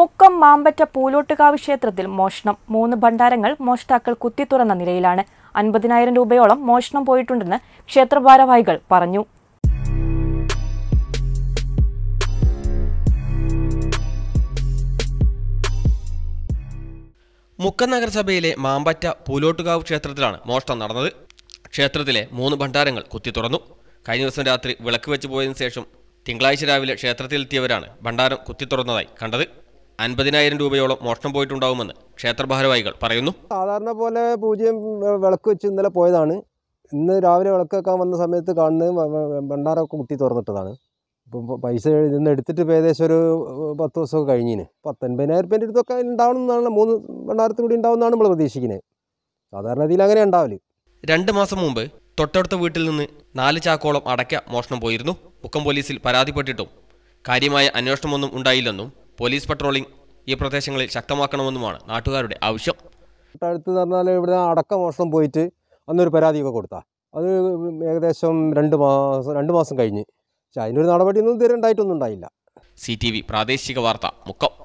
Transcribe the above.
മുക്കം മാമ്പറ്റ പൂലോട്ടുകാവ് ക്ഷേത്രത്തിൽ മോഷണം മൂന്ന് ഭണ്ഡാരങ്ങൾ മോഷ്ടാക്കൾ കുത്തിത്തുറന്ന നിലയിലാണ് അൻപതിനായിരം രൂപയോളം മോഷണം പോയിട്ടുണ്ടെന്ന് ക്ഷേത്രഭാരവാഹികൾ പറഞ്ഞു മുക്കം നഗരസഭയിലെ മാമ്പറ്റ പൂലോട്ടുകാവ് ക്ഷേത്രത്തിലാണ് മോഷണം നടന്നത് ക്ഷേത്രത്തിലെ മൂന്ന് ഭണ്ഡാരങ്ങൾ കുത്തി തുറന്നു കഴിഞ്ഞ ദിവസം രാത്രി വിളക്ക് വെച്ച് പോയതിനു ശേഷം തിങ്കളാഴ്ച രാവിലെ ക്ഷേത്രത്തിലെത്തിയവരാണ് ഭണ്ഡാരം കുത്തി തുറന്നതായി കണ്ടത് അൻപതിനായിരം രൂപയോളം മോഷണം പോയിട്ടുണ്ടാവുമെന്ന് ക്ഷേത്ര ഭാരവാഹികൾ പറയുന്നു സാധാരണ പോലെ പൂജ്യം വിളക്ക് വെച്ച് ഇന്നലെ പോയതാണ് ഇന്ന് രാവിലെ വിളക്ക് വെക്കാൻ വന്ന സമയത്ത് കാണുന്നത് ഭണ്ഡാരമൊക്കെ കുട്ടി തുറന്നിട്ടതാണ് ഇപ്പം പൈസ ഇന്ന് എടുത്തിട്ട് ഇപ്പോൾ ഏകദേശം ഒരു പത്ത് ദിവസമൊക്കെ കഴിഞ്ഞിന് പത്തൊൻപതിനായിരം രൂപേൻ്റെ അടുത്തൊക്കെ ഉണ്ടാവണമെന്നാണ് മൂന്ന് ഭണ്ഡാരത്തിൽ കൂടി ഉണ്ടാവുന്നതാണ് നമ്മൾ പ്രതീക്ഷിക്കുന്നത് സാധാരണ രീതിയിൽ അങ്ങനെ ഉണ്ടാവില്ല രണ്ട് മാസം മുമ്പ് തൊട്ടടുത്ത വീട്ടിൽ നിന്ന് നാല് ചാക്കോളം അടയ്ക്ക മോഷണം പോയിരുന്നു മുക്കം പോലീസിൽ പരാതിപ്പെട്ടിട്ടും കാര്യമായ അന്വേഷണമൊന്നും ഉണ്ടായില്ലെന്നും പോലീസ് പട്രോളിംഗ് ഈ പ്രദേശങ്ങളിൽ ശക്തമാക്കണമെന്നുമാണ് നാട്ടുകാരുടെ ആവശ്യം അടുത്ത് പറഞ്ഞാൽ ഇവിടെ അടക്ക മോഷണം പോയിട്ട് അന്നൊരു പരാതിയൊക്കെ കൊടുത്താ അത് ഏകദേശം രണ്ട് മാസം രണ്ട് മാസം കഴിഞ്ഞ് പക്ഷെ അതിനൊരു നടപടിയൊന്നും ഇതുവരെ ഉണ്ടായിട്ടൊന്നും ഉണ്ടായില്ല സി പ്രാദേശിക വാർത്ത മുക്കം